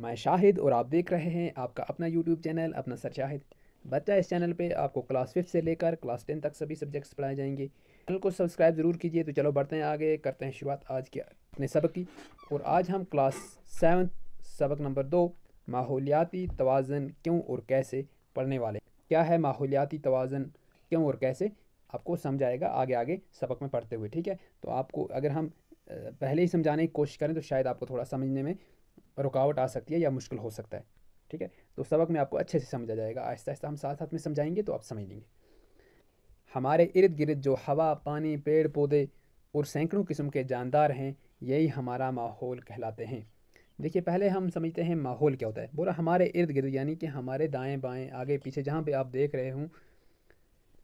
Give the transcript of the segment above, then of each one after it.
मैं शाहिद और आप देख रहे हैं आपका अपना यूट्यूब चैनल अपना सर शाहिद बच्चा इस चैनल पे आपको क्लास फिफ्थ से लेकर क्लास टेन तक सभी सब्जेक्ट्स पढ़ाए जाएंगे चैनल को सब्सक्राइब ज़रूर कीजिए तो चलो बढ़ते हैं आगे करते हैं शुरुआत आज के अपने सबक की और आज हम क्लास सेवन सबक नंबर दो माहौलियाती तोज़न क्यों और कैसे पढ़ने वाले क्या है माहौलियाती तोज़न क्यों और कैसे आपको समझाएगा आगे आगे सबक में पढ़ते हुए ठीक है तो आपको अगर हम पहले ही समझाने की कोशिश करें तो शायद आपको थोड़ा समझने में रुकावट आ सकती है या मुश्किल हो सकता है ठीक है तो सबक में आपको अच्छे से समझा जाएगा आहिस्ता आहिस्ता हम साथ साथ में समझाएंगे तो आप समझ लेंगे हमारे इर्द गिर्द जो हवा पानी पेड़ पौधे और सैकड़ों किस्म के जानदार हैं यही हमारा माहौल कहलाते हैं देखिए पहले हम समझते हैं माहौल क्या होता है बोला हमारे इर्द गिर्द यानी कि हमारे दाएं बाएं आगे पीछे जहाँ पे आप देख रहे हों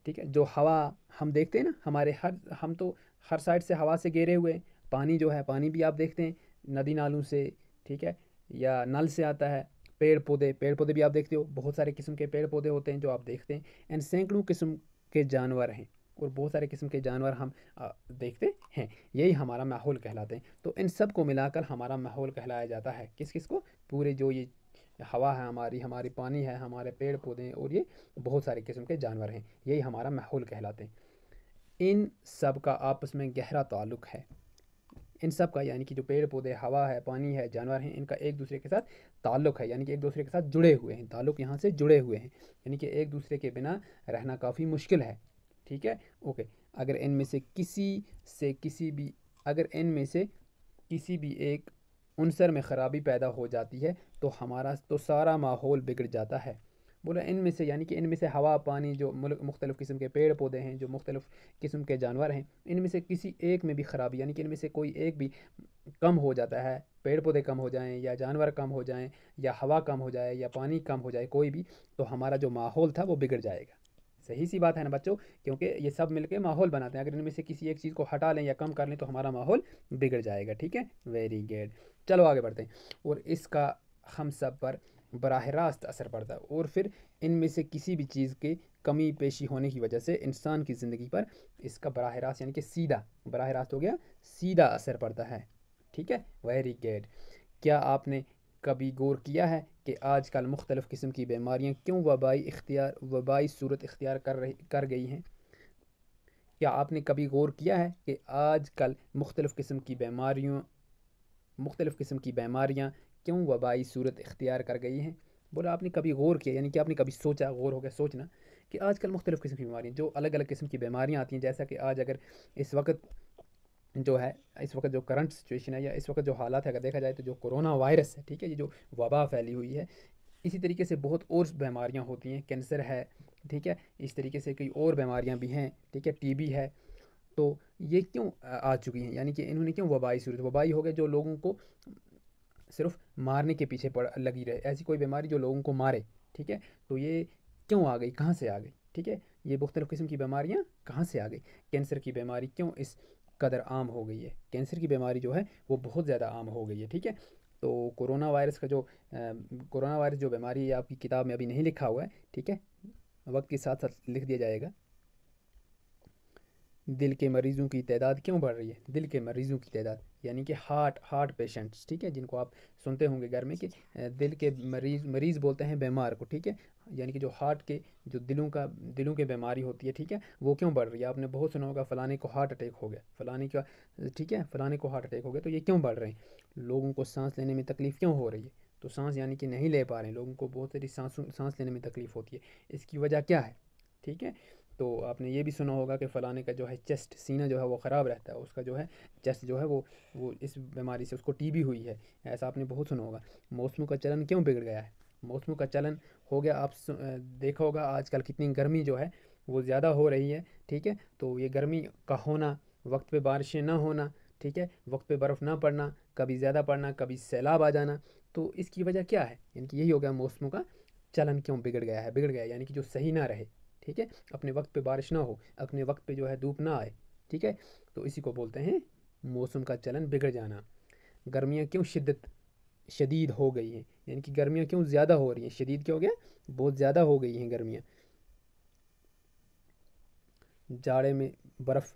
ठीक है जो हवा हम देखते हैं ना हमारे हर हम तो हर साइड से हवा से घेरे हुए हैं पानी जो है पानी भी आप देखते हैं नदी नालों से ठीक है या नल से आता है पेड़ पौधे पेड़ पौधे भी आप देखते हो बहुत सारे किस्म के पेड़ पौधे होते हैं जो आप देखते हैं एंड सैकड़ों किस्म के जानवर हैं और बहुत सारे किस्म के जानवर हम देखते हैं यही हमारा माहौल कहलाते हैं तो इन सब को मिलाकर हमारा माहौल कहलाया जाता है किस किस को पूरे जो ये हवा है हमारी हमारी पानी है हमारे पेड़ पौधे और ये बहुत सारे किस्म के जानवर हैं यही हमारा माहौल कहलाते हैं इन सब का आपस में गहरा ताल्लुक़ है इन सब का यानी कि जो पेड़ पौधे हवा है पानी है जानवर हैं इनका एक दूसरे के साथ ताल्लुक़ है यानी कि एक दूसरे के साथ जुड़े हुए हैं ताल्लुक़ यहाँ से जुड़े हुए हैं यानी कि एक दूसरे के बिना रहना काफ़ी मुश्किल है ठीक है ओके अगर इनमें से किसी से किसी भी अगर इनमें से किसी भी एक अनसर में ख़राबी पैदा हो जाती है तो हमारा तो सारा माहौल बिगड़ जाता है बोला इनमें से यानी कि इनमें से हवा पानी जो मुख्तलिफ़ किस्म के पेड़ पौधे हैं जो मुख्तलिफ़ किस्म के जानवर हैं इनमें से किसी एक में भी ख़राबी यानी कि इनमें से कोई एक भी कम हो जाता है पेड़ पौधे कम हो जाएं या जानवर कम हो जाएं या हवा कम हो जाए या पानी कम हो जाए कोई भी तो हमारा जो माहौल था वो बिगड़ जाएगा सही सी बात है ना बच्चों क्योंकि ये सब मिलके माहौल बनाते हैं अगर इनमें से किसी एक चीज़ को हटा लें या कम कर लें तो हमारा माहौल बिगड़ जाएगा ठीक है वेरी गुड चलो आगे बढ़ते हैं और इसका हम सब पर बरह रास्त असर पड़ता है और फिर इनमें से किसी भी चीज़ के कमी पेशी होने की वजह से इंसान की ज़िंदगी पर इसका बरह रास्त यानी कि सीधा बरह रास्त हो गया सीधा असर पड़ता है ठीक है वेरी गेड क्या आपने कभी गौर किया है कि आजकल मुख्तलिफ़ किस्म की बीमारियाँ क्यों वबाई इख्तियार वबाई सूरत इख्तियार कर रही कर गई हैं क्या आपने कभी गौर किया है कि आजकल मुख्तलिफ़ किस्म की बीमारियों मुख्तलिफ़ किस्म की बीमारियाँ क्यों वबाई सूरत इख्तियार कर गई हैं बोला आपने कभी गौर किया यानी कि आपने कभी सोचा गौर हो गया सोचना कि आजकल मुख्तलिफ़ किस्म की बीमारियाँ जो अलग अलग किस्म की बीमारियाँ आती हैं जैसा कि आज अगर इस वक्त जो है इस वक्त जो करंट सिचुएशन है या इस वक्त जो हालात है अगर देखा जाए तो जो कोरोना वायरस है ठीक है ये जो वबा फैली हुई है इसी तरीके से बहुत और बीमारियाँ होती हैं कैंसर है ठीक है इस तरीके से कई और बीमारियाँ भी हैं ठीक है टीबी है तो ये क्यों आ चुकी हैं यानी कि इन्होंने क्यों वबाई शुरू वबाई हो गए जो लोगों को सिर्फ मारने के पीछे पड़ लगी रहे ऐसी कोई बीमारी जो लोगों को मारे ठीक है तो ये क्यों आ गई कहाँ से आ गई ठीक है ये मुख्तलिफ़ किस्म की बीमारियाँ कहाँ से आ गई कैंसर की बीमारी क्यों इस कदर आम हो गई है कैंसर की बीमारी जो है वो बहुत ज़्यादा आम हो गई है ठीक है तो कोरोना वायरस का जो कोरोना वायरस जो बीमारी है आपकी किताब में अभी नहीं लिखा हुआ है ठीक है वक्त के साथ साथ लिख दिया जाएगा दिल के मरीज़ों की तादाद क्यों बढ़ रही है दिल के मरीज़ों की तादाद यानी कि हार्ट हार्ट पेशेंट्स ठीक है जिनको आप सुनते होंगे घर में कि दिल के मरीज़ मरीज़ बोलते हैं बीमार को ठीक है यानी कि जो हार्ट के जो दिलों का दिलों की बीमारी होती है ठीक है वो क्यों बढ़ रही है आपने बहुत सुना होगा फ़लाने को हार्ट अटैक हो गया फ़लाने का ठीक है फ़लाने को हार्ट अटैक हो गया तो ये क्यों बढ़ रहे हैं लोगों को सांस लेने में तकलीफ़ क्यों हो रही है तो सांस यानी कि नहीं ले पा रहे हैं लोगों को बहुत सारी सांसों सांस लेने में तकलीफ़ होती है इसकी वजह क्या है ठीक है तो आपने ये भी सुना होगा कि फ़लाने का जो है चेस्ट सीना जो है वो ख़राब रहता है उसका जो है चेस्ट जो है वो वो इस बीमारी से उसको टीबी हुई है ऐसा आपने बहुत सुना होगा मौसम का चलन क्यों बिगड़ गया है मौसमों का चलन हो गया आप देखा होगा आजकल कितनी गर्मी जो है वो ज़्यादा हो रही है ठीक है तो ये गर्मी का होना वक्त पे बारिशें ना होना ठीक है वक्त पे बर्फ़ ना पड़ना कभी ज़्यादा पड़ना कभी सैलाब आ जाना तो इसकी वजह क्या है यानी कि यही हो गया मौसमों का चलन क्यों बिगड़ गया है बिगड़ गया यानी कि जो सही ना रहे ठीक है अपने वक्त पे बारिश ना हो अपने वक्त पे जो है धूप ना आए ठीक है तो इसी को बोलते हैं मौसम का चलन बिगड़ जाना गर्मियाँ क्यों शिद्दत शदीद हो गई हैं यानी कि गर्मियाँ क्यों ज़्यादा हो रही हैं शदीद क्यों हो गया बहुत ज़्यादा हो गई हैं गर्मियाँ जाड़े में बर्फ़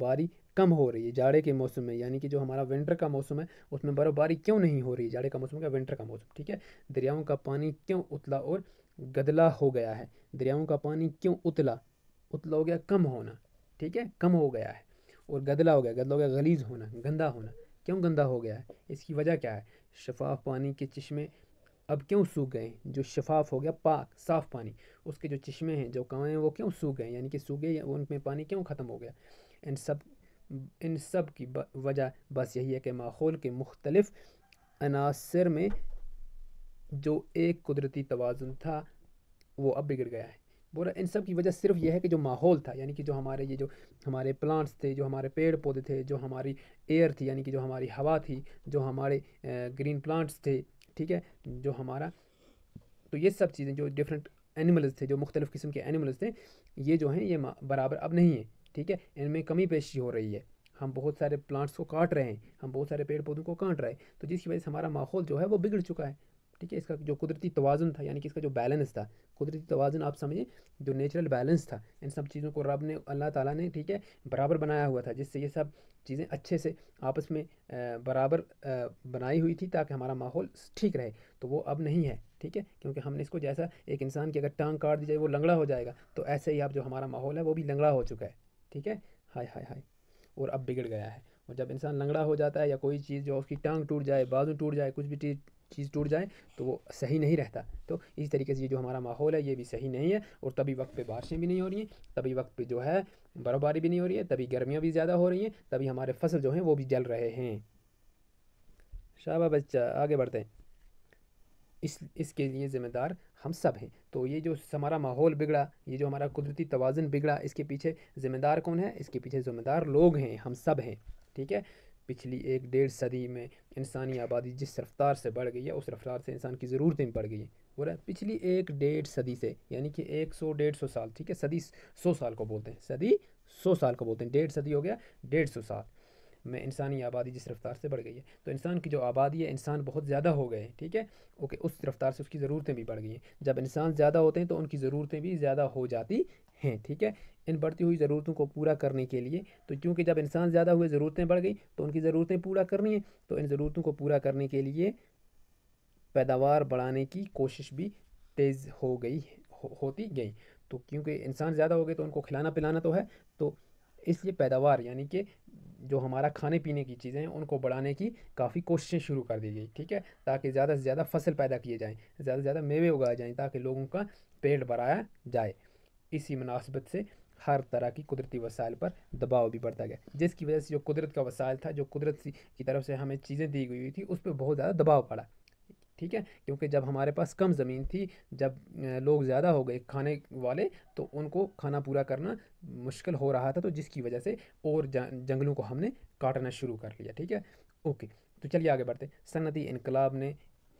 बारी कम हो रही है जाड़े के मौसम में यानी कि जो हमारा विंटर का मौसम है उसमें बर्फ़बारी क्यों नहीं हो रही है जाड़े का मौसम का विंटर का मौसम ठीक है दरियाओं का पानी क्यों उतला और गदला हो गया है दरियाओं का पानी क्यों उतला उतला हो गया कम होना ठीक है कम हो गया है और गदला हो गया गदला हो गया गलीज होना गंदा होना क्यों गंदा हो गया है इसकी वजह क्या है शफाफ पानी के चश्मे अब क्यों सूख गए जो शफाफ हो गया पाक साफ़ पानी उसके जो चश्मे हैं जो कवें हैं वो क्यों सूख गए यानी कि सूख गए उनमें पानी क्यों ख़त्म हो गया इन सब इन सब की वजह बस यही है कि माहौल के मुख्तलफ़ अनासर में जो एक कुदरती तोज़ुन था वो अब बिगड़ गया है बोला इन सब की वजह सिर्फ यह है कि जो माहौल था यानी कि जो हमारे ये जो हमारे प्लांट्स थे जो हमारे पेड़ पौधे थे जो हमारी एयर थी यानी कि जो हमारी हवा थी जो हमारे ग्रीन प्लांट्स थे ठीक है जो हमारा तो ये सब चीज़ें जो डिफरेंट एनिमल्स थे जो मुख्तलिफ़ किस्म के एनिमल्स थे ये जो हैं ये बराबर अब नहीं है ठीक है इनमें कमी पेशी हो रही है हम बहुत सारे प्लांट्स को काट रहे हैं हम बहुत सारे पेड़ पौधों को काट रहे हैं तो जिसकी वजह से हमारा माहौल जो है वो बिगड़ चुका है ठीक है इसका जो कुदरती तोज़ुन था यानी कि इसका जो बैलेंस था कुदरती तोज़ुन आप समझें जो नेचुरल बैलेंस था इन सब चीज़ों को रब ने अल्लाह ताला ने ठीक है बराबर बनाया हुआ था जिससे ये सब चीज़ें अच्छे से आपस में बराबर बनाई हुई थी ताकि हमारा माहौल ठीक रहे तो वो अब नहीं है ठीक है क्योंकि हमने इसको जैसा एक इंसान की अगर टांग काट दी जाए वो लंगड़ा हो जाएगा तो ऐसे ही आप जो हमारा माहौल है वो भी लंगड़ा हो चुका है ठीक है हाय हाय हाय और अब बिगड़ गया है और जब इंसान लंगड़ा हो जाता है या कोई चीज़ जो उसकी टांग टूट जाए बाजू टूट जाए कुछ भी चीज़ चीज़ टूट जाए तो वो सही नहीं रहता तो इसी तरीके से ये जो हमारा माहौल है ये भी सही नहीं है और तभी वक्त पे बारिशें भी नहीं हो रही हैं तभी वक्त पे जो है बर्फ़बारी भी नहीं हो रही है तभी गर्मियाँ भी ज़्यादा हो रही हैं तभी हमारे फसल जो हैं वो भी जल रहे हैं शाबा बच्चा आगे बढ़ते हैं इस इसके लिए ज़िम्मेदार हम सब हैं तो ये जो हमारा माहौल बिगड़ा ये जो हमारा कुदरती तोज़न बिगड़ा इसके पीछे ज़िम्मेदार कौन है इसके पीछे ज़िम्मेदार लोग हैं हम सब हैं ठीक है पिछली एक डेढ़ सदी में इंसानी आबादी जिस रफ्तार से बढ़ गई है उस रफ्तार से इंसान की ज़रूरतें बढ़ गई हैं बोला पिछली एक डेढ़ सदी से यानी कि एक सौ डेढ़ सौ साल ठीक है सदी सौ साल को बोलते हैं सदी सौ साल को बोलते हैं डेढ़ सदी हो गया डेढ़ सौ साल में इंसानी आबादी जिस रफ्तार से बढ़ गई है तो इंसान की जो आबादी है इंसान बहुत ज़्यादा हो गए ठीक है ओके उस रफ्तार से उसकी ज़रूरतें भी बढ़ गई हैं जब इंसान ज़्यादा होते हैं तो उनकी ज़रूरतें भी ज़्यादा हो जाती हैं ठीक है इन बढ़ती हुई ज़रूरतों को पूरा करने के लिए तो क्योंकि जब इंसान ज़्यादा हुए ज़रूरतें बढ़ गई तो उनकी ज़रूरतें पूरा करनी है तो इन ज़रूरतों को पूरा करने के लिए पैदावार बढ़ाने की कोशिश भी तेज़ हो गई हो, होती गई तो क्योंकि इंसान ज़्यादा हो गए तो उनको खिलाना पिलाना तो है तो इसलिए पैदावार यानी कि जो हमारा खाने पीने की चीज़ें हैं उनको बढ़ाने की काफ़ी कोशिशें शुरू कर दी गई ठीक है ताकि ज़्यादा से ज़्यादा फसल पैदा किए जाएँ ज़्यादा से ज़्यादा मेवे उगाए जाएँ ताकि लोगों का पेट बढ़ाया जाए इसी मुनासबत से हर तरह की कुदरती वसाइल पर दबाव भी बढ़ता गया जिसकी वजह से जो कुदरत का वसाइल था जो कुदरत की तरफ से हमें चीज़ें दी गई हुई थी उस पर बहुत ज़्यादा दबाव पड़ा ठीक है क्योंकि जब हमारे पास कम ज़मीन थी जब लोग ज़्यादा हो गए खाने वाले तो उनको खाना पूरा करना मुश्किल हो रहा था तो जिसकी वजह से और जंगलों को हमने काटना शुरू कर लिया ठीक है ओके तो चलिए आगे बढ़ते सनती इनकलाब ने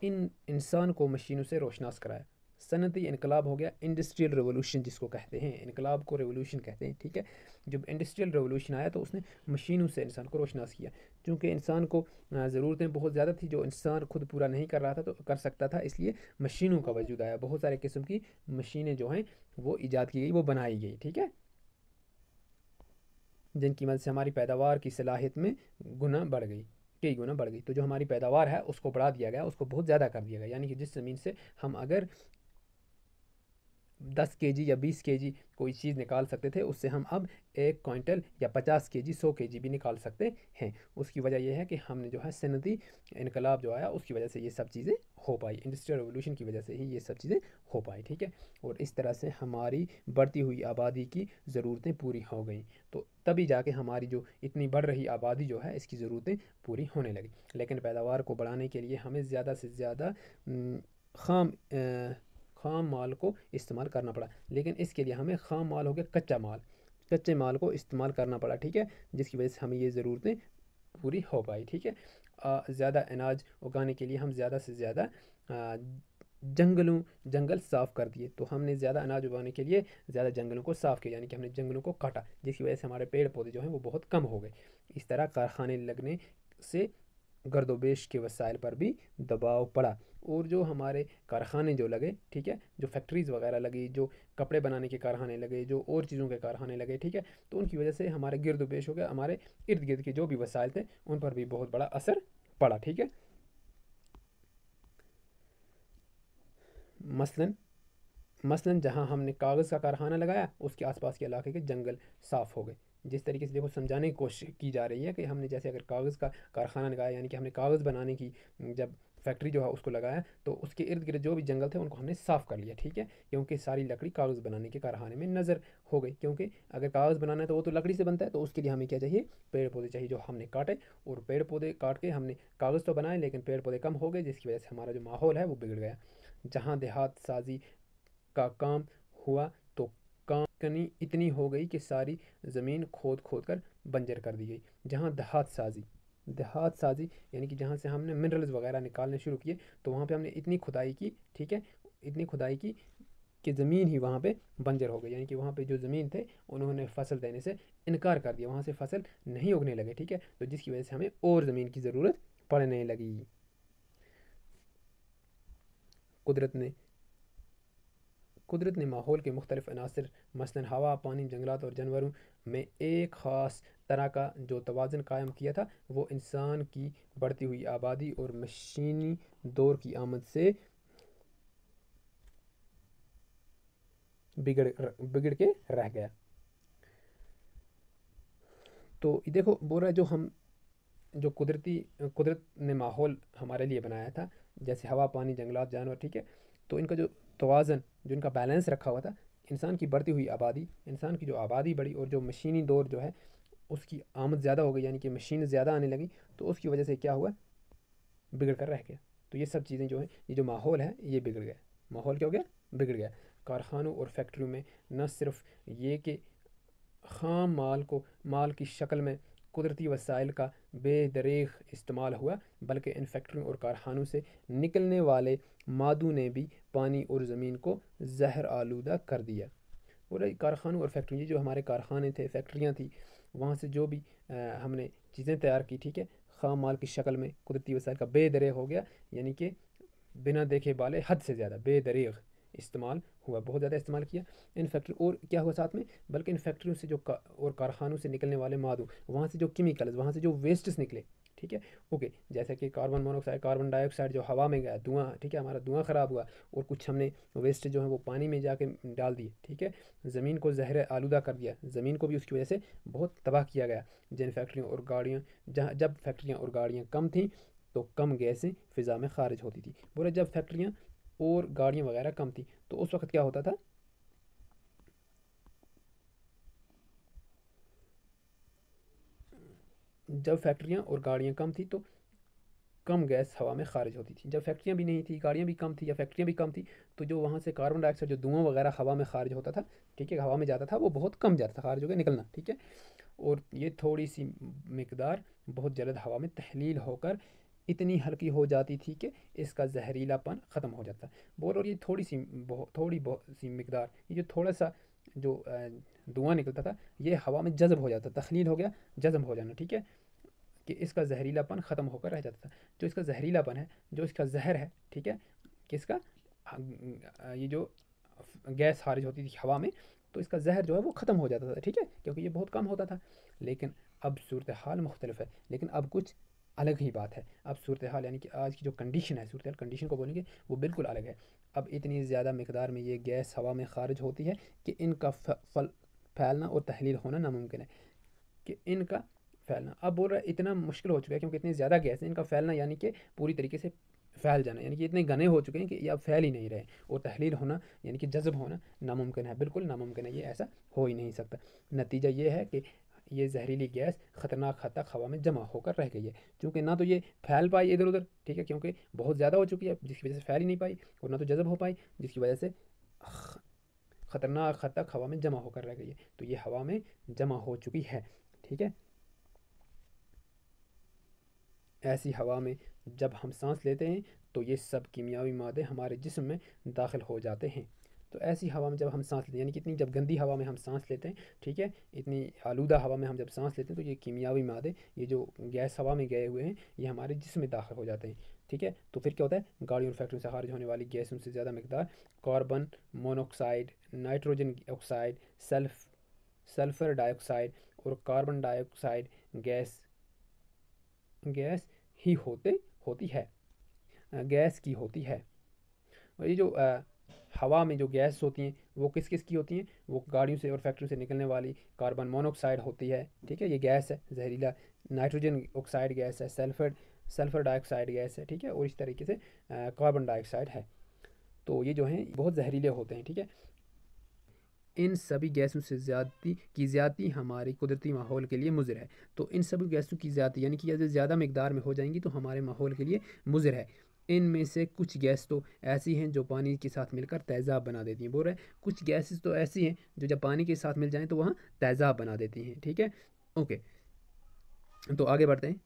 इन इंसान को मशीनों से रोशनास कराया सनती इनकलाब हो गया इंडस्ट्रियल रेवोल्यूशन जिसको कहते हैं इनकलाब को रेवोल्यूशन कहते हैं ठीक है जब इंडस्ट्रियल रेवोल्यूशन आया तो उसने मशीनों से इंसान को रोशनास किया क्योंकि इंसान को ज़रूरतें बहुत ज़्यादा थी जो इंसान खुद पूरा नहीं कर रहा था तो कर सकता था इसलिए मशीनों का वजूद आया बहुत सारे किस्म की मशीनें जो हैं वो ईजाद की गई वो बनाई गई ठीक है जिनकी मदद से हमारी पैदावार की सलाहियत में गुना बढ़ गई कई गुना बढ़ गई तो जो हमारी पैदावार है उसको बढ़ा दिया गया उसको बहुत ज़्यादा कर दिया गया यानी कि जिस ज़मीन से हम अगर दस के जी या बीस के जी कोई चीज़ निकाल सकते थे उससे हम अब एक क्विंटल या पचास के जी सौ के जी भी निकाल सकते हैं उसकी वजह यह है कि हमने जो है सनती इनकलाब जो आया उसकी वजह से ये सब चीज़ें हो पाई इंडस्ट्रियल रेवोल्यूशन की वजह से ही ये सब चीज़ें हो पाई ठीक है और इस तरह से हमारी बढ़ती हुई आबादी की ज़रूरतें पूरी हो गई तो तभी जाके हमारी जो इतनी बढ़ रही आबादी जो है इसकी ज़रूरतें पूरी होने लगी लेकिन पैदावार को बढ़ाने के लिए हमें ज़्यादा से ज़्यादा खाम खाम माल को इस्तेमाल करना पड़ा लेकिन इसके लिए हमें खाम माल हो गया कच्चा माल कच्चे माल को इस्तेमाल करना पड़ा ठीक है जिसकी वजह से हमें ये ज़रूरतें पूरी हो पाई ठीक है ज़्यादा अनाज उगाने के लिए हम ज़्यादा से ज़्यादा जंगलों जंगल साफ़ कर दिए तो हमने ज़्यादा अनाज उगाने के लिए ज़्यादा जंगलों को साफ़ किया यानी कि हमने जंगलों को काटा जिसकी वजह से हमारे पेड़ पौधे जो हैं वो बहुत कम हो गए इस तरह कारखाने लगने से गर्दोबेश के वसाइल पर भी दबाव पड़ा और जो हमारे कारखाने जो लगे ठीक है जो फैक्ट्रीज़ वगैरह लगी जो कपड़े बनाने के कारखाने लगे जो और चीज़ों के कारखाने लगे ठीक है तो उनकी वजह से हमारे गिरद पेश हो गया हमारे इर्द गिर्द के जो भी वसाइल थे उन पर भी बहुत बड़ा असर पड़ा ठीक है मसलन मसलन जहां हमने कागज़ का कारखाना लगाया उसके आसपास के इलाके के जंगल साफ़ हो गए जिस तरीके से देखो समझाने की कोशिश की जा रही है कि हमने जैसे अगर कागज़ का कारखाना लगाया यानी कि हमने कागज़ बनाने की जब फैक्ट्री जो है उसको लगाया तो उसके इर्द गिर्द जो भी जंगल थे उनको हमने साफ़ कर लिया ठीक है क्योंकि सारी लकड़ी कागज़ बनाने के कारखाने में नज़र हो गई क्योंकि अगर कागज़ बनाना है तो वो तो लकड़ी से बनता है तो उसके लिए हमें क्या चाहिए पेड़ पौधे चाहिए जो हमने काटे और पेड़ पौधे काट के हमने कागज़ तो बनाए लेकिन पेड़ पौधे कम हो गए जिसकी वजह से हमारा जो माहौल है वो बिगड़ गया जहाँ देहात साजी का काम हुआ कनी इतनी हो गई कि सारी ज़मीन खोद खोद कर बंजर कर दी गई जहाँ दहात साजी देहात साजी यानी कि जहाँ से हमने मिनरल्स वगैरह निकालने शुरू किए तो वहाँ पे हमने इतनी खुदाई की ठीक है इतनी खुदाई की कि ज़मीन ही वहाँ पे बंजर हो गई यानी कि वहाँ पे जो ज़मीन थे उन्होंने फसल देने से इनकार कर दिया वहाँ से फसल नहीं उगने लगे ठीक है तो जिसकी वजह से हमें और ज़मीन की ज़रूरत पड़ने लगी कुदरत ने कुदरत ने माहौल के मुख्तलिफ अनासर मसलन हवा पानी जंगलात और जानवरों में एक ख़ास तरह का जो तोज़न कायम किया था वो इंसान की बढ़ती हुई आबादी और मशीनी दौर की आमद से बिगड़ बिगड़ के रह गया तो देखो बोल रहा है जो हम जो कुदरती कुदरत ने माहौल हमारे लिए बनाया था जैसे हवा पानी जंगलात जानवर ठीक है तो इनका जो तोज़न जिनका बैलेंस रखा हुआ था इंसान की बढ़ती हुई आबादी इंसान की जो आबादी बढ़ी और जो मशीनी दौर जो है उसकी आमद ज़्यादा हो गई यानी कि मशीन ज़्यादा आने लगी तो उसकी वजह से क्या हुआ बिगड़ कर रह गया तो ये सब चीज़ें जो हैं ये जो माहौल है ये बिगड़ गया माहौल क्या हो गया बिगड़ गया कारखानों और फैक्ट्रियों में न सिर्फ ये कि खाम माल को माल की शक्ल में कुदरती वसाइल का बेदरेख इस्तेमाल हुआ बल्कि इन फैक्ट्रियों और कारखानों से निकलने वाले मादू ने भी पानी और ज़मीन को जहर आलूदा कर दिया और कारखानों और फैक्ट्री जो हमारे कारखाने थे फैक्ट्रियाँ थी वहाँ से जो भी आ, हमने चीज़ें तैयार की ठीक है खाम माल की शक्ल में कुदरती वसाइल का बेदरेग हो गया यानी कि बिना देखे बाले हद से ज़्यादा बेदरेग इस्तेमाल हुआ बहुत ज़्यादा इस्तेमाल किया इन फैक्ट्री और क्या हुआ साथ में बल्कि इन फैक्ट्रियों से जो का, और कारखानों से निकलने वाले मादू वहाँ से जो केमिकल्स वहाँ से जो वेस्ट्स निकले ठीक है ओके जैसे कि कार्बन मोनोऑक्साइड कार्बन डाइऑक्साइड जो हवा में गया धुआँ ठीक है हमारा धुआँ ख़राब हुआ और कुछ हमने वेस्ट जो है वो पानी में जाके डाल दिए ठीक है ज़मीन को जहर आलूदा कर दिया ज़मीन को भी उसकी वजह से बहुत तबाह किया गया जिन फैक्ट्रियों और गाड़ियाँ जहाँ जब फैक्ट्रियाँ और गाड़ियाँ कम थी तो कम गैसें फ़िज़ा में खारिज होती थी बोले जब फैक्ट्रियाँ और गाड़ियाँ वगैरह कम थी तो उस वक्त क्या होता था जब फैक्ट्रियाँ और गाड़ियाँ कम थी तो कम गैस हवा में खारिज होती थी जब फैक्ट्रियाँ भी नहीं थी गाड़ियाँ भी कम थी या फैक्ट्रियाँ भी कम थी तो जो वहाँ से कार्बन डाइऑक्साइड जो धुआं वगैरह हवा में खारिज होता था ठीक है हवा में जाता था वो बहुत कम जाता था खारिज होकर निकलना ठीक है और ये थोड़ी सी मकदार बहुत जल्द हवा में तहलील होकर इतनी हल्की हो जाती थी कि इसका जहरीलापन ख़त्म हो जाता बोल और ये थोड़ी सी बहुत थोड़ी बहुत सी मकदार ये जो थोड़ा सा जो धुआँ निकलता था ये हवा में जज्ब हो जाता तखलील हो गया जज्ब हो जाना ठीक है कि इसका जहरीलापन ख़त्म होकर रह जाता था जो इसका जहरीलापन है जो इसका जहर है ठीक है कि इसका ये जो गैस खारिज होती थी हवा में तो इसका जहर जो है वो ख़त्म हो जाता था ठीक है क्योंकि ये बहुत कम होता था लेकिन अब सूरत हाल मुख्तलिफ है लेकिन अब कुछ अलग ही बात है अब सूरत हाल यानी कि आज की जो कंडीशन है सूरत कंडीशन को बोलेंगे वो बिल्कुल अलग है अब इतनी ज़्यादा मकदार में ये गैस हवा में खारिज होती है कि इनका फल फैलना और तहलील होना नामुमकिन है कि इनका फैलना अब बोल रहा है इतना मुश्किल हो चुका है क्योंकि इतनी ज़्यादा गैस है इनका फैलना यानी कि पूरी तरीके से फैल जाना यानी कि इतने घने हो चुके हैं कि ये अब फैल ही नहीं रहे और तहलील होना यानी कि जज्ब होना नामुमकिन है बिल्कुल नामुमकिन है ये ऐसा हो ही नहीं सकता नतीजा ये है कि ये जहरीली गैस ख़तरनाक हद तक हवा में जमा होकर रह गई है क्योंकि ना तो ये फैल पाई इधर उधर ठीक है क्योंकि बहुत ज़्यादा हो चुकी है जिसकी वजह से फैल ही नहीं पाई और ना तो जज़ब हो पाई जिसकी वजह से ख़तरनाक हद तक हवा में जमा होकर रह गई है तो ये हवा में जमा हो चुकी है ठीक है ऐसी हवा में जब हम सांस लेते हैं तो ये सब कीमियावी मादे हमारे जिस्म में दाखिल हो जाते हैं तो ऐसी हवा में जब हम सांस लेते हैं यानी कि इतनी जब गंदी हवा में हम सांस लेते हैं ठीक है इतनी आलूदा हवा में हम जब सांस लेते हैं तो ये कीमियावी मादे ये जो गैस हवा में गए हुए हैं ये हमारे जिसम में दाखिल हो जाते हैं ठीक है तो फिर क्या होता है गाड़ियों और फैक्ट्रियों से खारिज होने वाली गैसों से ज़्यादा मकदार carbon monoxide nitrogen oxide sulph sulphur dioxide और कार्बन डाइऑक्साइड गैस गैस ही होते होती है गैस की होती है और ये जो हवा में जो गैस होती हैं वो किस किस की होती हैं वो गाड़ियों से और फैक्ट्रियों से निकलने वाली कार्बन मोनोऑक्साइड होती है ठीक है ये गैस है जहरीला नाइट्रोजन ऑक्साइड गैस है सल्फर सल्फर डाइऑक्साइड गैस है ठीक है और इस तरीके से कार्बन डाइऑक्साइड है तो ये जो हैं बहुत जहरीले होते हैं ठीक है इन सभी गैसों से ज़्यादती की ज़्यादती हमारे कुदरती माहौल के लिए मुजर है तो इन सभी गैसों की ज़्यादा यानी कि ज़्यादा मकदार में हो जाएंगी तो हमारे माहौल के लिए मुजर है इनमें से कुछ गैस तो ऐसी हैं जो पानी के साथ मिलकर तेज़ाब बना देती हैं बोल रहे कुछ गैसेस तो ऐसी हैं जो जब पानी के साथ मिल जाएँ तो वहाँ तेज़ाब बना देती हैं ठीक है ओके तो आगे बढ़ते हैं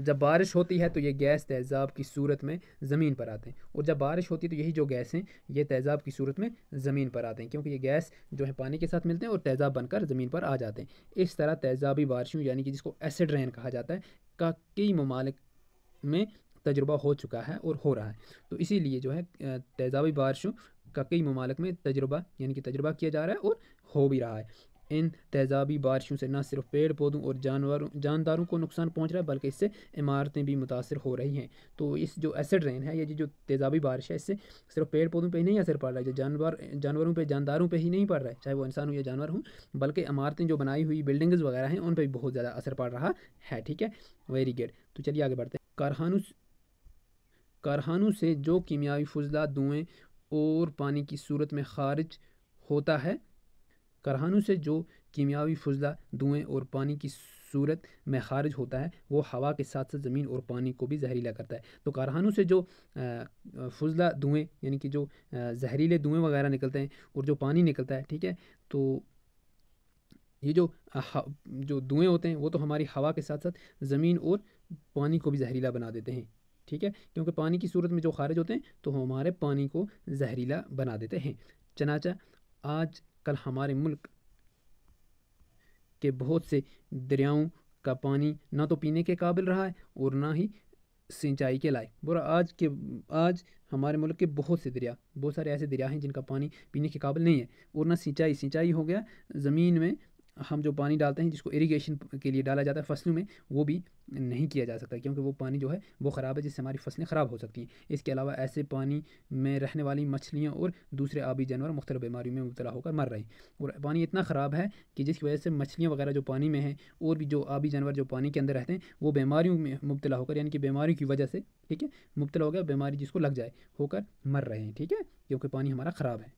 जब बारिश होती है तो ये गैस तेज़ाब की सूरत में ज़मीन पर आते हैं और जब बारिश होती है तो यही जो गैस हैं ये तेज़ाब की सूरत में ज़मीन पर आते हैं क्योंकि ये गैस जो है पानी के साथ मिलते हैं और तेज़ाब बनकर ज़मीन पर आ जाते हैं इस तरह तेज़ाबी बारिशों यानी कि जिसको एसिड रेन कहा जाता है का कई ममालिक में तजुर्बा हो चुका है और हो रहा है तो इसीलिए जो है तेज़ाबी बारिशों का कई ममालक में तजुर्बा यानी कि तजुर्बा किया जा रहा है और हो भी रहा है इन तेजाबी बारिशों से न सिर्फ पेड़ पौधों और जानवरों जानदारों को नुकसान पहुंच रहा है बल्कि इससे इमारतें भी मुतासर हो रही हैं तो इस जो एसिड रेन है ये जो तेजाबी बारिश है इससे सिर्फ पेड़ पौधों पर ही नहीं असर पड़ रहा है जानवर जानवरों पर जानदारों पर ही नहीं पड़ रहा है चाहे वो इंसान हो या जानवर हों बल्कि इमारतें जो बनाई हुई बिल्डिंग्स वगैरह हैं उन पर भी बहुत ज़्यादा असर पड़ रहा है ठीक है वेरी गुड तो चलिए आगे बढ़ते हैं कारखानों कारखानों से जो कीमियावी फजला धुएँ और पानी की सूरत में खारिज होता है कारखानों से जो कीमियावी फजला धुएँ और पानी की सूरत में खारिज होता है वो हवा के साथ साथ ज़मीन और पानी को भी जहरीला करता है तो कारखानों से जो फजला धुएँ यानी कि जो जहरीले धुएँ वगैरह निकलते हैं और जो पानी निकलता है ठीक है तो ये जो जो धुएँ होते हैं वो तो हमारी हवा के साथ साथ ज़मीन और पानी को भी जहरीला बना देते हैं ठीक है क्योंकि पानी की सूरत में जो खारिज होते हैं तो हमारे पानी को जहरीला बना देते हैं चनाचा आज कल हमारे मुल्क के बहुत से दरियाओं का पानी ना तो पीने के काबिल रहा है और ना ही सिंचाई के लायक बोरा आज के आज हमारे मुल्क के बहुत से दरिया बहुत सारे ऐसे दरिया हैं जिनका पानी पीने के काबिल नहीं है और ना सिंचाई सिंचाई हो गया ज़मीन में हम जो पानी डालते हैं जिसको इरिगेशन के लिए डाला जाता है फसलों में वो भी नहीं किया जा सकता क्योंकि वो पानी जो है वो ख़राब है जिससे हमारी फसलें ख़राब हो सकती हैं इसके अलावा ऐसे पानी में रहने वाली मछलियाँ और दूसरे आबी जानवर मुख्तु बीमारियों में मुबला होकर मर रहे हैं और पानी इतना ख़राब है कि जिसकी वजह से मछलियाँ वगैरह जो पानी में हैं और भी जो आबी जानवर जो पानी के अंदर रहते हैं वो बीमारियों में मुबतला होकर यानी कि बीमारियों की वजह से ठीक है मुबतला गया बीमारी जिसको लग जाए होकर मर रहे हैं ठीक है क्योंकि पानी हमारा ख़राब है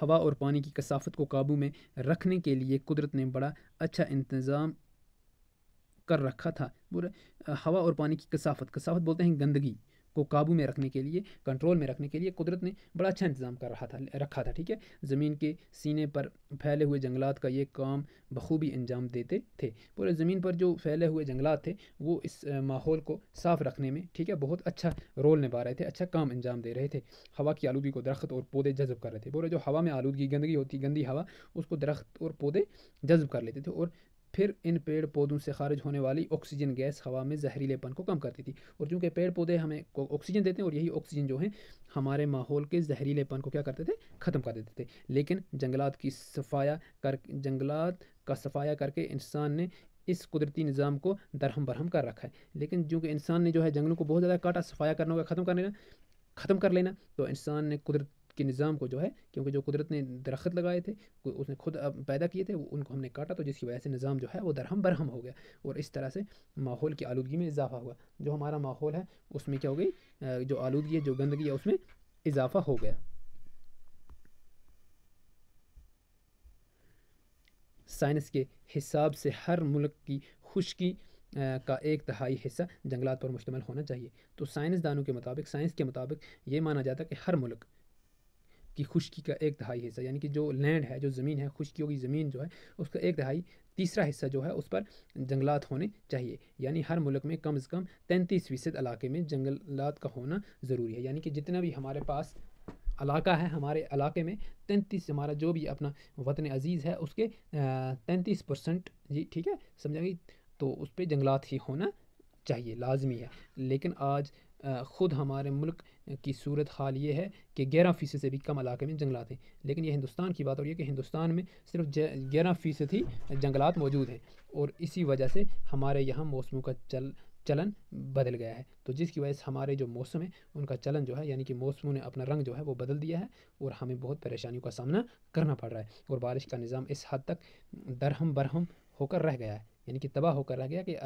हवा और पानी की कसाफत को काबू में रखने के लिए कुदरत ने बड़ा अच्छा इंतज़ाम कर रखा था बुरा हवा और पानी की कसाफत कसाफत बोलते हैं गंदगी को काबू में रखने के लिए कंट्रोल में रखने के लिए कुदरत ने बड़ा अच्छा इंतज़ाम कर रहा था रखा था ठीक है ज़मीन के सीने पर फैले हुए जंगलात का ये काम बखूबी अंजाम देते थे पूरे ज़मीन पर जो फैले हुए जंगलात थे वो इस माहौल को साफ़ रखने में ठीक है बहुत अच्छा रोल निभा रहे थे अच्छा काम अंजाम दे रहे थे हवा की आलूगी को दरख्त और पौधे जज्ब कर रहे थे पूरे जो हवा में आलूगी गंदगी होती गंदी हवा उसको दरख्त और पौधे जज्ब कर लेते थे और फिर इन पेड़ पौधों से खारिज होने वाली ऑक्सीजन गैस हवा में जहरीलेपन को कम करती थी और चूँकि पेड़ पौधे हमें ऑक्सीजन देते हैं और यही ऑक्सीजन जो है हमारे माहौल के जहरीलेपन को क्या करते थे ख़त्म कर देते थे लेकिन जंगलात की सफाया कर जंगलात का सफाया करके इंसान ने इस कुदरती निज़ाम को दरहम बरहम कर रखा है लेकिन चूँकि इंसान ने जो है जंगलों को बहुत ज़्यादा काटा सफाया करना होगा ख़त्म कर लेना ख़त्म कर लेना तो इंसान ने कुदरत के निज़ाम को जो है क्योंकि जो कुदरत ने दरख्त लगाए थे उसने खुद पैदा किए थे उनको हमने काटा तो जिसकी वजह से निज़ाम जो है वो दरहम बरहम हो गया और इस तरह से माहौल की आलूदगी में इजाफा हुआ जो हमारा माहौल है उसमें क्या हो गई जो आलूदगी है जो गंदगी है उसमें इजाफा हो गया साइंस के हिसाब से हर मुल्क की खुशकी का एक तहाई हिस्सा जंगलात पर मुश्तमल होना चाहिए तो साइंसदानों के मुताबिक साइंस के मुताबिक ये माना जाता है कि हर मुल्क की खुश्की का एक दहाई हिस्सा यानी कि जो लैंड है जो ज़मीन है खुश्कियों की ज़मीन जो है उसका एक दहाई तीसरा हिस्सा जो है उस पर जंगलात होने चाहिए यानी हर मुल्क में कम से कम तैंतीस फ़ीसद इलाके में जंगलात का होना ज़रूरी है यानी कि जितना भी हमारे पास इलाका है हमारे इलाके में तैंतीस हमारा जो भी अपना वतन अजीज़ है उसके तैंतीस परसेंट जी ठीक है समझा गई तो उस पर जंगलात ही होना चाहिए लाजमी है लेकिन आज ख़ुद हमारे मुल्क की सूरत हाल ये है कि ग्यारह फ़ीसद से भी कम इलाके में जंगलात हैं लेकिन ये हिंदुस्तान की बात हो रही है कि हिंदुस्तान में सिर्फ ग्यारह फ़ीसद ही जंगलात मौजूद हैं और इसी वजह से हमारे यहाँ मौसमों का चल चलन बदल गया है तो जिसकी वजह से हमारे जो मौसम है उनका चलन जो है यानी कि मौसमों ने अपना रंग जो है वो बदल दिया है और हमें बहुत परेशानियों का सामना करना पड़ रहा है और बारिश का निज़ाम इस हद तक दरहम बरहम होकर रह गया है यानी कि तबाह होकर रह गया कि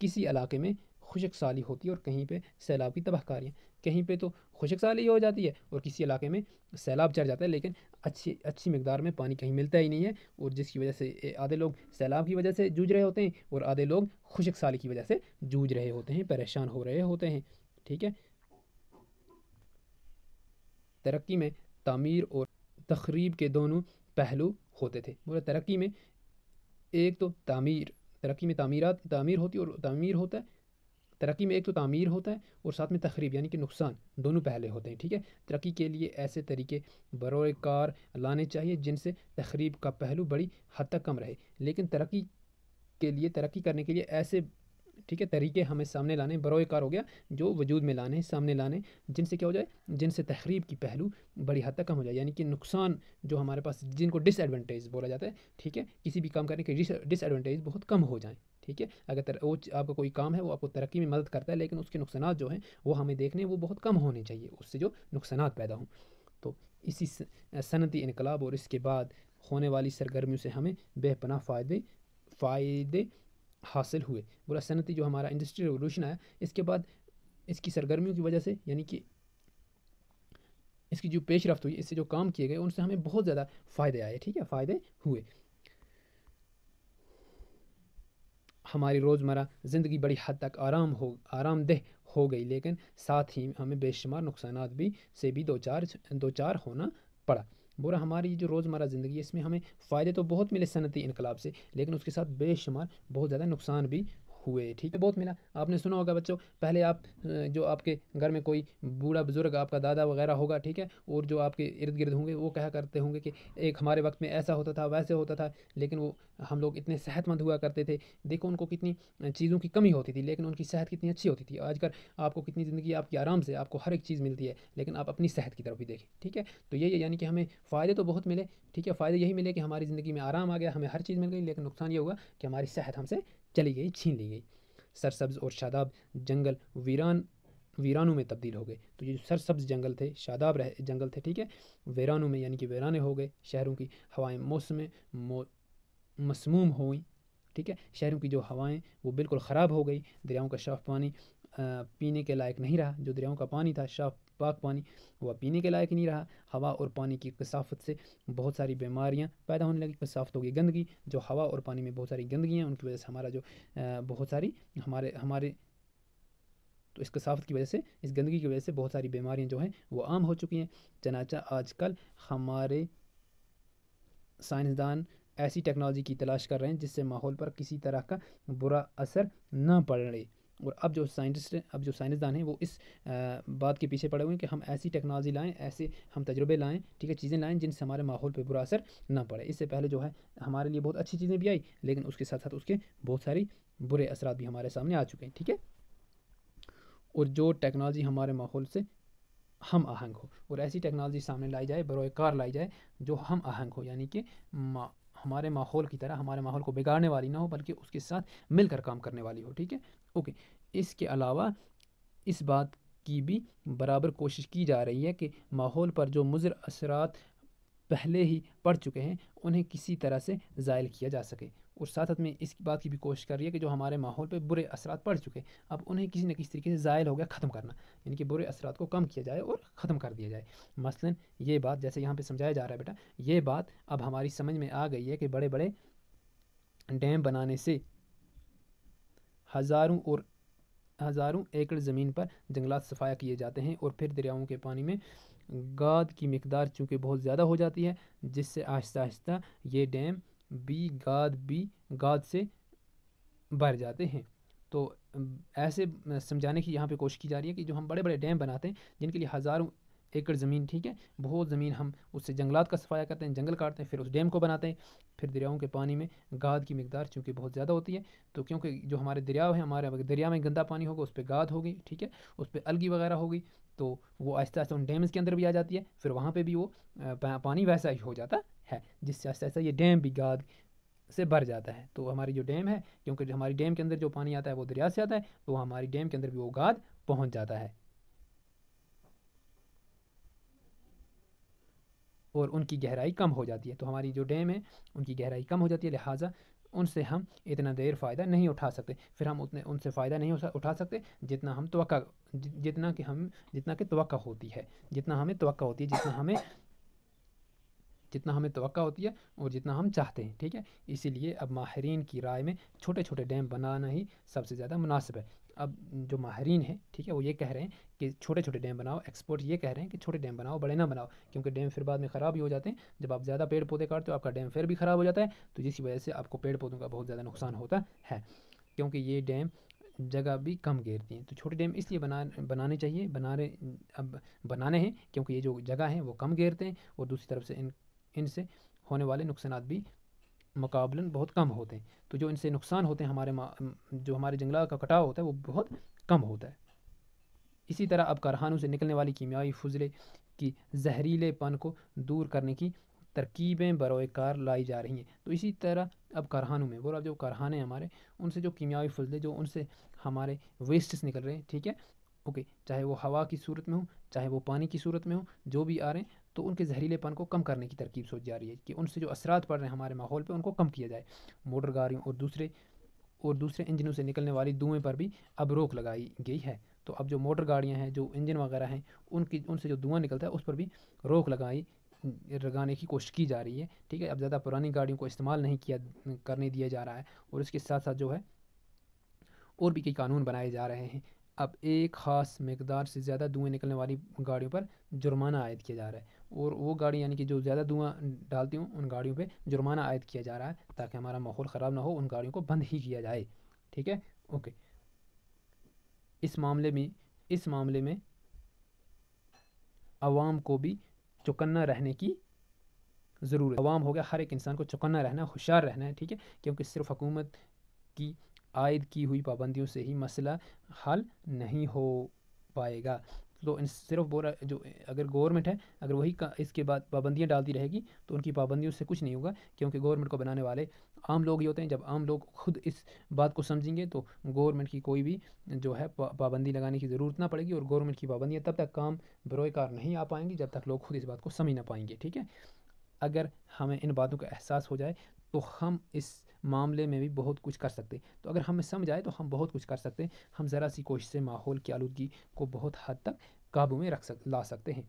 किसी इलाके में खुशक साली होती है और कहीं पे सैलाब की तबाहकारी कहीं पे तो खुशक साली हो जाती है और किसी इलाके में सैलाब चढ़ जाता है लेकिन अच्छी अच्छी मकदार में पानी कहीं मिलता ही नहीं है और जिसकी वजह से आधे लोग सैलाब की वजह से जूझ रहे होते हैं और आधे लोग खुशक साली की वजह से जूझ रहे होते हैं परेशान हो रहे होते हैं ठीक है तरक्की में तमीर और तकरीब के दोनों पहलू होते थे बोले तरक्की में एक तो तमीर तरक्की में तमीरत तमीर होती और तमीर होता है तरक्की में एक तो तमीर होता है और साथ में तकरीब यानी कि नुकसान दोनों पहले होते हैं ठीक है तरक्की के लिए ऐसे तरीके बरकार लाने चाहिए जिनसे तकरीब का पहलू बड़ी हद तक कम रहे लेकिन तरक्की के लिए तरक्की करने के लिए ऐसे ठीक है तरीके हमें सामने लाने बरकार हो गया जो वजूद में लाने सामने लाने जिनसे क्या हो जाए जिनसे तकरीब की पहलू बड़ी हद तक कम हो जाए यानी कि नुकसान जो हमारे पास जिनको डिसएडवांटेज बोला जाता है ठीक है किसी भी काम करने के डिसएडवांटेज बहुत कम हो जाएँ ठीक है अगर वो आपका कोई काम है वो आपको तरक्की में मदद करता है लेकिन उसके नुकसान जो हैं वो हमें देखने वो बहुत कम होने चाहिए उससे जो नुकसान पैदा हों तो इसी सनती इनकलाब और इसके बाद होने वाली सरगर्मियों से हमें बेपना फ़ायदे फ़ायदे हासिल हुए बोला सनती जो हमारा इंडस्ट्री रेवोल्यूशन आया इसके बाद इसकी सरगर्मियों की वजह से यानी कि इसकी जो पेश रफ्त हुई इससे जो काम किए गए उनसे हमें बहुत ज़्यादा फ़ायदे आए ठीक है फ़ायदे हुए हमारी रोज़मर्रा ज़िंदगी बड़ी हद तक आराम हो आरामदेह हो गई लेकिन साथ ही हमें बेशुमार नुकसान भी से भी दो चार दो चार होना पड़ा बुरा हमारी जो रोज़मर्रा ज़िंदगी है इसमें हमें फ़ायदे तो बहुत मिले सनती इनकलाब से लेकिन उसके साथ बेशुमार बहुत ज़्यादा नुकसान भी हुए ठीक है बहुत मिला आपने सुना होगा बच्चों पहले आप जो आपके घर में कोई बूढ़ा बुजुर्ग आपका दादा वगैरह होगा ठीक है और जो आपके इर्द गिर्द होंगे वो कह करते होंगे कि एक हमारे वक्त में ऐसा होता था वैसे होता था लेकिन वो हम लोग इतने सेहतमंद हुआ करते थे देखो उनको कितनी चीज़ों की कमी होती थी लेकिन उनकी सेहत कितनी अच्छी होती थी आजकल आपको कितनी ज़िंदगी आपकी आराम से आपको हर एक चीज़ मिलती है लेकिन आप अपनी सेहत की तरफ भी देखें ठीक है तो यही यानी कि हमें फ़ायदे तो बहुत मिले ठीक है फ़ायदे यही मिले कि हमारी ज़िंदगी में आराम आ गया हमें हर चीज़ मिल गई लेकिन नुकसान ये हुआ कि हमारी सेहत हमसे चली गई छीन ली गई सरसब्ज और शादाब जंगल वीरान वीरानों में तब्दील हो गए तो ये जो सरसब्ज जंगल थे शादाब रह जंगल थे ठीक है वीरानों में यानी कि वीराने हो गए शहरों की हवाएं मौसम मो, मसमूम हुई ठीक है शहरों की जो हवाएं वो बिल्कुल ख़राब हो गई दरियाओं का शाफ पानी पीने के लायक नहीं रहा जो दरियाओं का पानी था शाफ पाक पानी वह पीने के लायक नहीं रहा हवा और पानी की कसाफत से बहुत सारी बीमारियाँ पैदा होने लगी कसाफतों की गंदगी जो हवा और पानी में बहुत सारी गंदगी हैं उनकी वजह से हमारा जो बहुत सारी हमारे हमारे तो इस कसाफत की वजह से इस गंदगी की वजह से बहुत सारी बीमारियाँ जो हैं वो आम हो चुकी हैं चनाचा आजकल हमारे साइंसदान ऐसी टेक्नोलॉजी की तलाश कर रहे हैं जिससे माहौल पर किसी तरह का बुरा असर ना पड़े और अब जो साइंटिस्ट अब जो साइंसदान हैं वो इस बात के पीछे पड़े हुए हैं कि हम ऐसी टेक्नोलॉजी लाएँ ऐसे हम तजुर्बे लाएँ ठीक है चीज़ें लाएँ जिनसे हमारे माहौल पर बुरा असर ना पड़े इससे पहले जो है हमारे लिए बहुत अच्छी चीज़ें भी आई लेकिन उसके साथ साथ उसके बहुत सारी बुरे असरा भी हमारे सामने आ चुके हैं ठीक है और जो टेक्नोलॉजी हमारे माहौल से हम आहंग हो और ऐसी टेक्नोलॉजी सामने लाई जाए बरोए कार लाई जाए जो हम आहंग हो यानी कि हमारे माहौल की तरह हमारे माहौल को बिगाड़ने वाली ना हो बल्कि उसके साथ मिलकर काम करने वाली हो ठीक है ओके इसके अलावा इस बात की भी बराबर कोशिश की जा रही है कि माहौल पर जो मुजर असरात पहले ही पड़ चुके हैं उन्हें किसी तरह से ज़ायल किया जा सके और साथ साथ में इस बात की भी कोशिश कर रही है कि जो हमारे माहौल पर बुरे असरात पड़ चुके हैं अब उन्हें किसी न किसी तरीके से ज़ायल हो गया ख़त्म करना यानी कि बुरे असरात को कम किया जाए और ख़त्म कर दिया जाए मसलन ये बात जैसे यहाँ पर समझाया जा रहा है बेटा ये बात अब हमारी समझ में आ गई है कि बड़े बड़े डैम बनाने से हज़ारों और हज़ारों एकड़ ज़मीन पर जंगलात सफाया किए जाते हैं और फिर दरियाओं के पानी में गाद की मकदार चूँकि बहुत ज़्यादा हो जाती है जिससे आहिस्ता आहिस्ता ये डैम बी गाद बी गाद से भर जाते हैं तो ऐसे समझाने की यहाँ पे कोशिश की जा रही है कि जो हम बड़े बड़े डैम बनाते हैं जिनके लिए हज़ारों एकड़ ज़मीन ठीक है बहुत ज़मीन हम उससे जंगलात का सफाया करते हैं जंगल काटते हैं फिर उस डैम को बनाते हैं फिर दरियाओं के पानी में गाद की मकदार चूँकि बहुत ज़्यादा होती है तो क्योंकि जो हमारे दरियाव हैं हमारे दरिया में गंदा पानी होगा उस पर गाद होगी ठीक है उस पर अलगी वगैरह होगी तो वो आहिस्ता आहिस्ता उन डैम्स के अंदर भी आ जाती है फिर वहाँ पर भी वो पानी वैसा ही हो जाता है जिससे आहिस्ता आहिस्ता ये डैम भी गाद से भर जाता है तो हमारी जो डैम है क्योंकि हमारी डैम के अंदर जो पानी आता है वो दरिया से आता है तो हमारी डैम के अंदर भी वो गाद पहुँच जाता है और उनकी गहराई कम हो जाती है तो हमारी जो डैम है उनकी गहराई कम हो जाती है लिहाजा उनसे हम इतना देर फ़ायदा नहीं उठा सकते फिर हम उतने उनसे फ़ायदा नहीं उठा सकते जितना हम तो जितना कि हम जितना कि तो होती है जितना हमें तो होती है जितना हमें जितना हमें तो होती है और जितना हम चाहते हैं ठीक है इसीलिए अब माहरीन की राय में छोटे छोटे डैम बनाना ही सबसे ज़्यादा मुनासिब है अब जो माहरीन हैं ठीक है वो ये कह रहे हैं कि छोटे छोटे डैम बनाओ एक्सपर्ट ये कह रहे हैं कि छोटे डैम बनाओ बड़े ना बनाओ क्योंकि डैम फिर बाद में ख़राब ही हो जाते हैं जब आप ज़्यादा पेड़ पौधे काटते हो आपका डैम फिर भी ख़राब हो जाता है तो जिसकी वजह से आपको पेड़ पौधों का बहुत ज़्यादा नुकसान होता है क्योंकि ये डैम जगह भी कम घेरती हैं तो छोटे डैम इसलिए बना बनाने चाहिए बना रहे अब बनाने हैं क्योंकि ये जो जगह हैं वो कम घेरते हैं और दूसरी तरफ से इन इनसे होने वाले नुकसान भी मुकाबला बहुत कम होते हैं तो जो इनसे नुकसान होते हैं हमारे जो हमारे जंगलात का कटाव होता है वो बहुत कम होता है इसी तरह अब कारखानों से निकलने वाली कीमियाई फजले की जहरीलेपन को दूर करने की तरकीबें बरकार लाई जा रही हैं तो इसी तरह अब कारखानों में बोला अब जो कारखाने हमारे उनसे जो कीमियाई फजले जो उनसे हमारे वेस्ट्स निकल रहे हैं ठीक है ओके चाहे वो हवा की सूरत में हो चाहे वो पानी की सूरत में हो जो भी आ रहे हैं तो उनके जहरीलेपन को कम करने की तरकीब सोच जा रही है कि उनसे जो असरात पड़ रहे हैं हमारे माहौल पर उनको कम किया जाए मोटर गाड़ियों और दूसरे और दूसरे इंजनों से निकलने वाली धुएँ पर भी अब रोक लगाई गई है तो अब जो मोटर गाड़ियाँ हैं जो इंजन वगैरह हैं उनकी उनसे जो धुआँ निकलता है उस पर भी रोक लगाई लगाने की कोशिश की जा रही है ठीक है अब ज़्यादा पुरानी गाड़ियों को इस्तेमाल नहीं किया करने दिया जा रहा है और इसके साथ साथ जो है और भी कई कानून बनाए जा रहे हैं अब एक ख़ास मकदार से ज़्यादा धुएँ निकलने वाली गाड़ियों पर जुर्माना आयद किया जा रहा है और वो गाड़ी यानी कि जो ज़्यादा धुआँ डालती हूँ उन गाड़ियों पर जुर्माना आयद किया जा रहा है ताकि हमारा माहौल ख़राब ना हो उन गाड़ियों को बंद ही किया जाए ठीक है ओके इस मामले में इस मामले में आवाम को भी चुकन्ना रहने की ज़रूरत आवाम हो गया हर एक इंसान को चुकन्ना रहना होशियार रहना है ठीक है क्योंकि सिर्फ हुकूमत की आयद की हुई पाबंदियों से ही मसला हल नहीं हो पाएगा तो सिर्फ बोरा जो अगर गवर्नमेंट है अगर वही इसके बाद पाबंदियाँ डालती रहेगी तो उनकी पाबंदियों से कुछ नहीं होगा क्योंकि गवर्नमेंट को बनाने वाले आम लोग ही होते हैं जब आम लोग खुद इस बात को समझेंगे तो गवर्नमेंट की कोई भी जो है पाबंदी लगाने की ज़रूरत ना पड़ेगी और गवर्नमेंट की पाबंदियाँ तब तक काम बरोकार नहीं आ पाएंगी जब तक लोग खुद इस बात को समझ ना पाएंगे ठीक है अगर हमें इन बातों का एहसास हो जाए तो हम इस मामले में भी बहुत कुछ कर सकते हैं तो अगर हमें समझ आए तो हम बहुत कुछ कर सकते हैं हम ज़रा सी कोशिश से माहौल की आलूगी को बहुत हद तक काबू में रख सक ला सकते हैं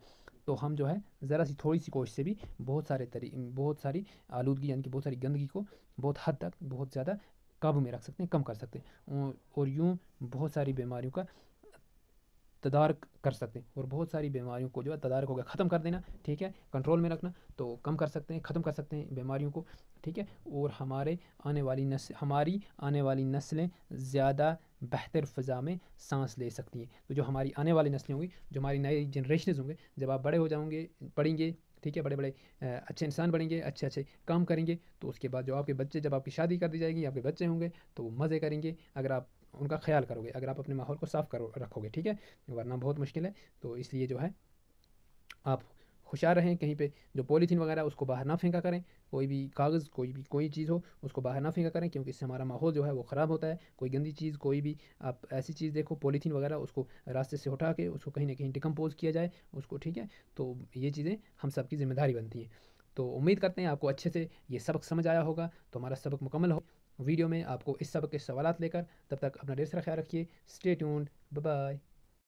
तो हम जो है ज़रा सी थोड़ी सी कोशिश से भी बहुत सारे तरी बहुत सारी आलूगी यानी कि बहुत सारी गंदगी को बहुत हद तक बहुत ज़्यादा काबू में रख सकते हैं कम कर सकते हैं और यूँ बहुत सारी बीमारियों का तदारक कर सकते हैं और बहुत सारी बीमारियों को जो है तदारक होगा ख़त्म कर देना ठीक है कंट्रोल में रखना तो कम कर सकते हैं ख़त्म कर सकते हैं बीमारियों को ठीक है और हमारे आने वाली नस्ल हमारी आने वाली नस्लें ज़्यादा बेहतर फ़ज़ा में सांस ले सकती हैं तो जो हमारी आने वाली नस्लें होंगी जो हमारी नई जनरेशन होंगे जब आप बड़े हो जाओगे पढ़ेंगे ठीक है बड़े बड़े अच्छे इंसान बनेंगे अच्छे अच्छे काम करेंगे तो उसके बाद जो आपके बच्चे जब आपकी शादी कर दी जाएगी आपके बच्चे होंगे तो मज़े करेंगे अगर आप उनका ख्याल करोगे अगर आप अपने माहौल को साफ़ करो रखोगे ठीक है वरना बहुत मुश्किल है तो इसलिए जो है आप खुशहाल रहें कहीं पे जो पॉलीथीन वगैरह उसको बाहर ना फेंका करें कोई भी कागज़ कोई भी कोई चीज़ हो उसको बाहर ना फेंका करें क्योंकि इससे हमारा माहौल जो है वो ख़राब होता है कोई गंदी चीज़ कोई भी आप ऐसी चीज़ देखो पॉलीथीन वगैरह उसको रास्ते से उठा के उसको कहीं ना कहीं डिकम्पोज किया जाए उसको ठीक है तो ये चीज़ें हम सबकी ज़िम्मेदारी बनती हैं तो उम्मीद करते हैं आपको अच्छे से ये सबक समझ आया होगा तो हमारा सबक मुकम्मल हो वीडियो में आपको इस सब के सवाल लेकर तब तक अपना ढेर सारा ख्याल रखिए स्टे ट्यून्ड बाय